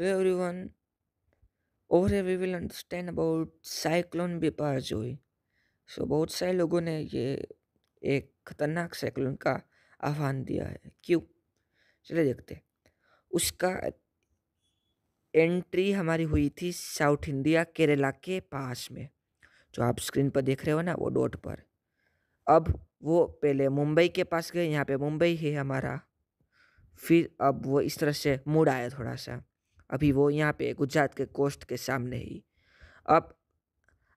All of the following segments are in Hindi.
Hello everyone. Over here we will understand about cyclone Biparjoy. सो बहुत सारे लोगों ने ये एक खतरनाक साइक्लोन का आह्वान दिया है क्यों चले देखते उसका एंट्री हमारी हुई थी साउथ इंडिया केरला के पास में जो आप स्क्रीन पर देख रहे हो ना वो डॉट पर अब वो पहले मुंबई के पास गए यहाँ पे मुंबई है हमारा फिर अब वो इस तरह से मुड़ आया थोड़ा सा अभी वो यहाँ पे गुजरात के कोस्ट के सामने ही अब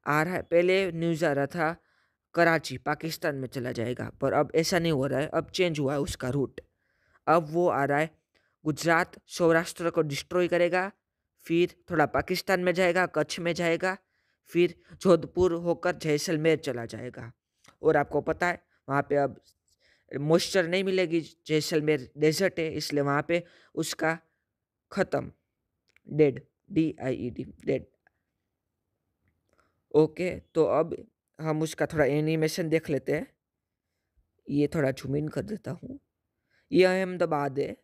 आ रहा है पहले न्यूज़ आ रहा था कराची पाकिस्तान में चला जाएगा पर अब ऐसा नहीं हो रहा है अब चेंज हुआ है उसका रूट अब वो आ रहा है गुजरात सौराष्ट्र को डिस्ट्रॉय करेगा फिर थोड़ा पाकिस्तान में जाएगा कच्छ में जाएगा फिर जोधपुर होकर जैसलमेर चला जाएगा और आपको पता है वहाँ पे अब मॉइस्चर नहीं मिलेगी जैसलमेर डेजर्ट है इसलिए वहाँ पे उसका ख़त्म dead D I E D dead okay तो अब हम उसका थोड़ा एनिमेशन देख लेते हैं ये थोड़ा झुमिन कर देता हूँ ये अहमदाबाद है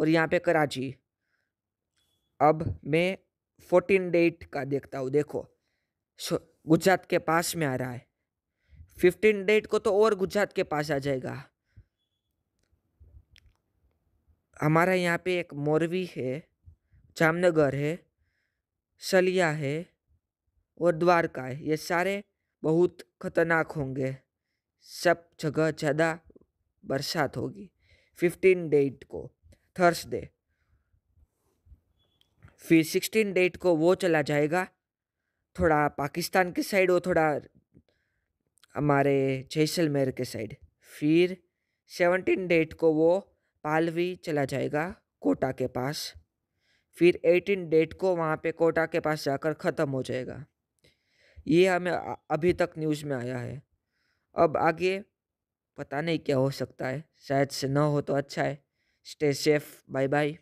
और यहाँ पे कराची अब मैं फोर्टीन डेट का देखता हूँ देखो गुजरात के पास में आ रहा है फिफ्टीन डेट को तो और गुजरात के पास आ जाएगा हमारा यहाँ पे एक मोरवी है जामनगर है सलिया है और द्वारका है ये सारे बहुत खतरनाक होंगे सब जगह ज़्यादा बरसात होगी फिफ्टीन डेट को थर्सडे फिर सिक्सटीन डेट को वो चला जाएगा थोड़ा पाकिस्तान के साइड और थोड़ा हमारे जैसलमेर के साइड फिर सेवनटीन डेट को वो पालवी चला जाएगा कोटा के पास फिर एटीन डेट को वहाँ पे कोटा के पास जाकर ख़त्म हो जाएगा ये हमें अभी तक न्यूज़ में आया है अब आगे पता नहीं क्या हो सकता है शायद से न हो तो अच्छा है stay safe bye bye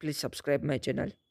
please subscribe my channel